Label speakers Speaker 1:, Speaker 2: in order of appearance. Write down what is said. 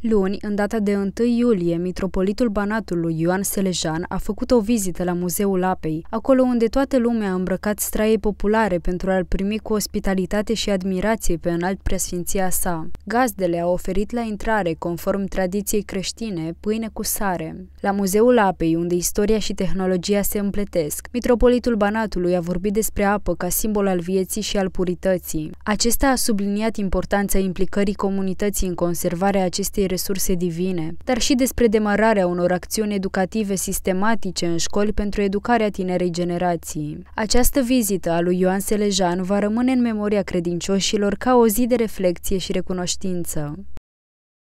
Speaker 1: Luni, în data de 1 iulie, mitropolitul Banatului Ioan Selejan a făcut o vizită la Muzeul Apei, acolo unde toată lumea a îmbrăcat straie populare pentru a-l primi cu ospitalitate și admirație pe înalt preasfinția sa. Gazdele au oferit la intrare, conform tradiției creștine, pâine cu sare. La Muzeul Apei, unde istoria și tehnologia se împletesc, mitropolitul Banatului a vorbit despre apă ca simbol al vieții și al purității. Acesta a subliniat importanța implicării comunității în conservarea acestei resurse divine, dar și despre demararea unor acțiuni educative sistematice în școli pentru educarea tinerei generații. Această vizită a lui Ioan Selejan va rămâne în memoria credincioșilor ca o zi de reflecție și recunoștință.